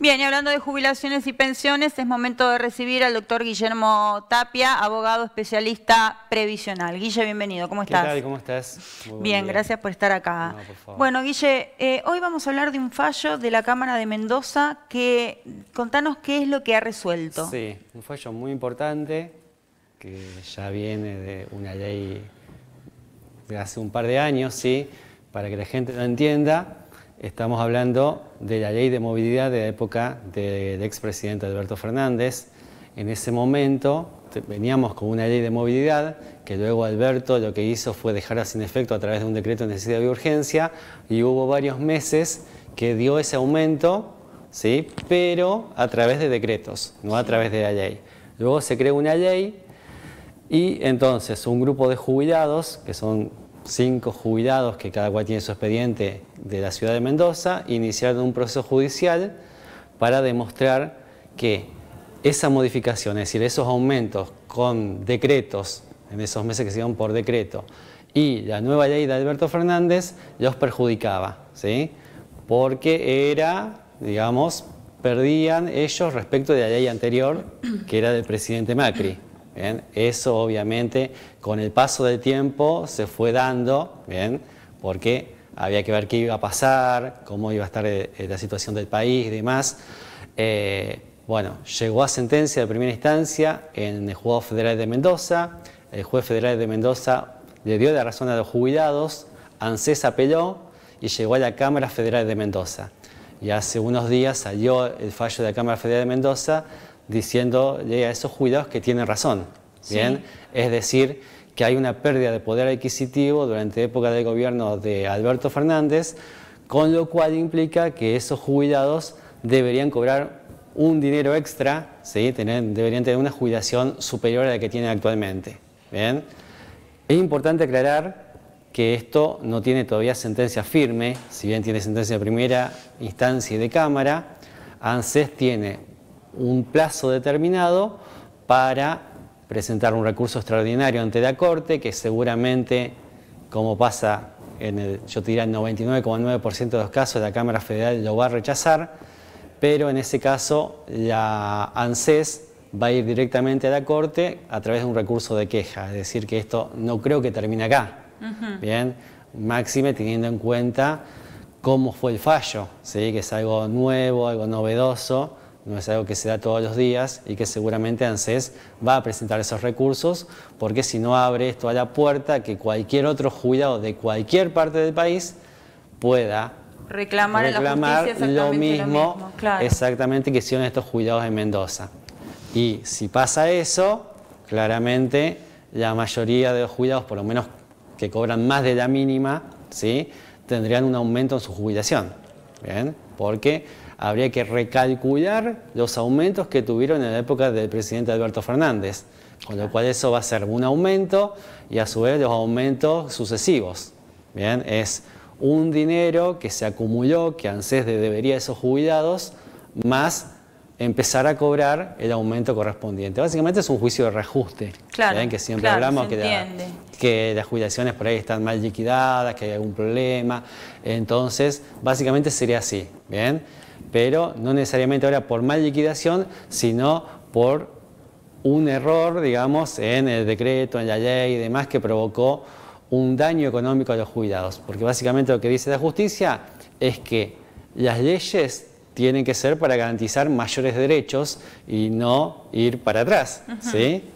Bien, y hablando de jubilaciones y pensiones, es momento de recibir al doctor Guillermo Tapia, abogado especialista previsional. Guille, bienvenido, ¿cómo estás? ¿Qué ¿Cómo estás? Bien, gracias por estar acá. Bueno, Guille, eh, hoy vamos a hablar de un fallo de la Cámara de Mendoza que, contanos qué es lo que ha resuelto. Sí, un fallo muy importante que ya viene de una ley de hace un par de años, sí, para que la gente lo entienda Estamos hablando de la ley de movilidad de la época del expresidente Alberto Fernández. En ese momento veníamos con una ley de movilidad que luego Alberto lo que hizo fue dejarla sin efecto a través de un decreto de necesidad y urgencia y hubo varios meses que dio ese aumento, ¿sí? pero a través de decretos, no a través de la ley. Luego se creó una ley y entonces un grupo de jubilados, que son cinco jubilados que cada cual tiene su expediente de la ciudad de Mendoza, iniciaron un proceso judicial para demostrar que esa modificación, es decir, esos aumentos con decretos, en esos meses que se iban por decreto, y la nueva ley de Alberto Fernández los perjudicaba, ¿sí? porque era, digamos, perdían ellos respecto de la ley anterior, que era del presidente Macri. Eso obviamente con el paso del tiempo se fue dando, porque había que ver qué iba a pasar, cómo iba a estar eh, eh, la situación del país y demás. Eh, bueno, llegó a sentencia de primera instancia en el Juzgado Federal de Mendoza. El juez federal de Mendoza le dio la razón a los jubilados. ANSES apeló y llegó a la Cámara Federal de Mendoza. Y hace unos días salió el fallo de la Cámara Federal de Mendoza diciendo a esos jubilados que tienen razón. ¿bien? Es decir, que hay una pérdida de poder adquisitivo durante época del gobierno de Alberto Fernández, con lo cual implica que esos jubilados deberían cobrar un dinero extra, deberían tener una jubilación superior a la que tienen actualmente. ¿bien? Es importante aclarar que esto no tiene todavía sentencia firme, si bien tiene sentencia de primera instancia y de Cámara, ANSES tiene un plazo determinado para presentar un recurso extraordinario ante la Corte, que seguramente, como pasa en el, yo 99,9% de los casos, la Cámara Federal lo va a rechazar, pero en ese caso la ANSES va a ir directamente a la Corte a través de un recurso de queja, es decir, que esto no creo que termine acá. Bien, máxime teniendo en cuenta cómo fue el fallo, ¿sí? que es algo nuevo, algo novedoso no es algo que se da todos los días y que seguramente ANSES va a presentar esos recursos, porque si no abre esto a la puerta que cualquier otro jubilado de cualquier parte del país pueda reclamar, lo mismo, exactamente que hicieron estos cuidados en Mendoza. Y si pasa eso, claramente la mayoría de los cuidados por lo menos que cobran más de la mínima, ¿sí? tendrían un aumento en su jubilación. ¿bien? Porque habría que recalcular los aumentos que tuvieron en la época del presidente Alberto Fernández, con lo cual eso va a ser un aumento y a su vez los aumentos sucesivos. Bien, es un dinero que se acumuló, que ANSES debería a esos jubilados, más empezar a cobrar el aumento correspondiente. Básicamente es un juicio de reajuste. Claro. Que siempre hablamos que, que, las jubilaciones por ahí están mal liquidadas, que hay algún problema. Entonces, básicamente sería así. ¿Bien? pero no necesariamente ahora por mal liquidación, sino por un error, digamos, en el decreto, en la ley y demás que provocó un daño económico a los jubilados. Porque básicamente lo que dice la justicia es que las leyes tienen que ser para garantizar mayores derechos y no ir para atrás,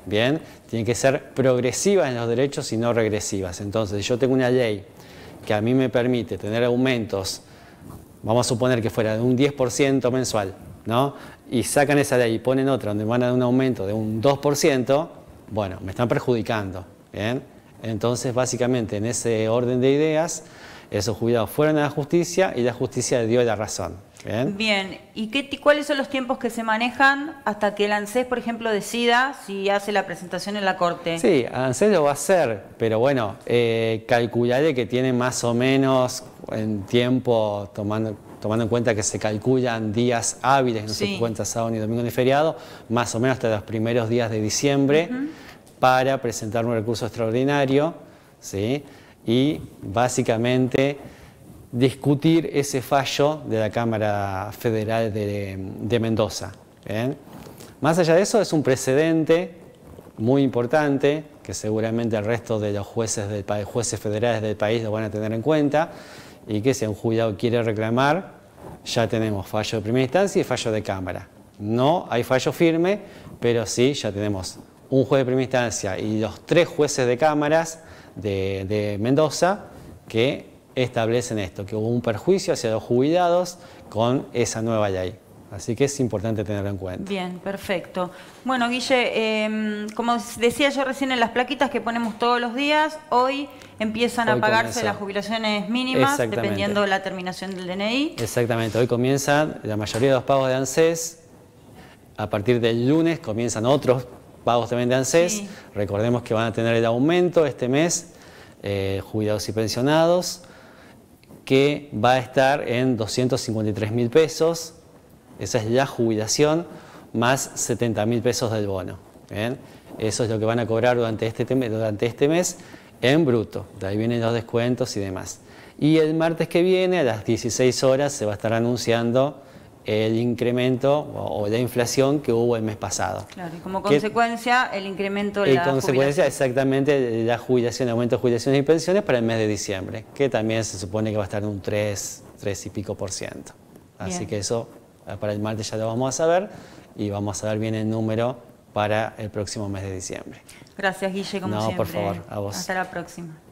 Bien, tienen que ser progresivas en los derechos y no regresivas. Entonces, yo tengo una ley que a mí me permite tener aumentos vamos a suponer que fuera de un 10% mensual, ¿no? Y sacan esa ley y ponen otra donde van a dar un aumento de un 2%, bueno, me están perjudicando, ¿bien? Entonces, básicamente, en ese orden de ideas, esos jubilados fueron a la justicia y la justicia dio la razón. Bien, Bien. ¿y cuáles son los tiempos que se manejan hasta que el ANSES, por ejemplo, decida si hace la presentación en la Corte? Sí, ANSES lo va a hacer, pero bueno, eh, calcularé que tiene más o menos en tiempo, tomando, tomando en cuenta que se calculan días hábiles, no se cuenta sábado ni domingo ni feriado, más o menos hasta los primeros días de diciembre, para presentar un recurso extraordinario, ¿sí? y básicamente discutir ese fallo de la Cámara Federal de, Mendoza. Más allá de eso, es un precedente muy importante que seguramente el resto de los jueces, jueces federales del país lo van a tener en cuenta y que si un jubilado quiere reclamar, ya tenemos fallo de primera instancia y fallo de Cámara. No hay fallo firme, pero sí ya tenemos un juez de primera instancia y los tres jueces de cámaras de, de Mendoza que establecen esto, que hubo un perjuicio hacia los jubilados con esa nueva ley. Así que es importante tenerlo en cuenta. Bien, perfecto. Bueno, Guille, em, como decía yo recién en las plaquitas que ponemos todos los días, hoy empiezan a pagarse las jubilaciones mínimas dependiendo de la terminación del DNI. Exactamente, hoy comienzan la mayoría de los pagos de ANSES. A partir del lunes comienzan otros pagos también de ANSES. Recordemos que van a tener el aumento este mes, eh, jubilados y pensionados, que va a estar en 253 mil pesos esa es la jubilación más 70 mil pesos del bono. Eso es lo que van a cobrar durante este, durante este mes en bruto. De ahí vienen los descuentos y demás. Y el martes que viene, a las 16 horas, se va a estar anunciando el incremento o, la inflación que hubo el mes pasado. Claro, y como consecuencia el incremento de la consecuencia exactamente la jubilación, el aumento de jubilaciones y pensiones para el mes de diciembre, que también se supone que va a estar en un 3, 3 y pico por ciento. Así que eso eh, para el martes ya lo vamos a saber y vamos a ver bien el número para el próximo mes de diciembre. Gracias, Guille, como siempre. No, por favor, a vos. Hasta la próxima.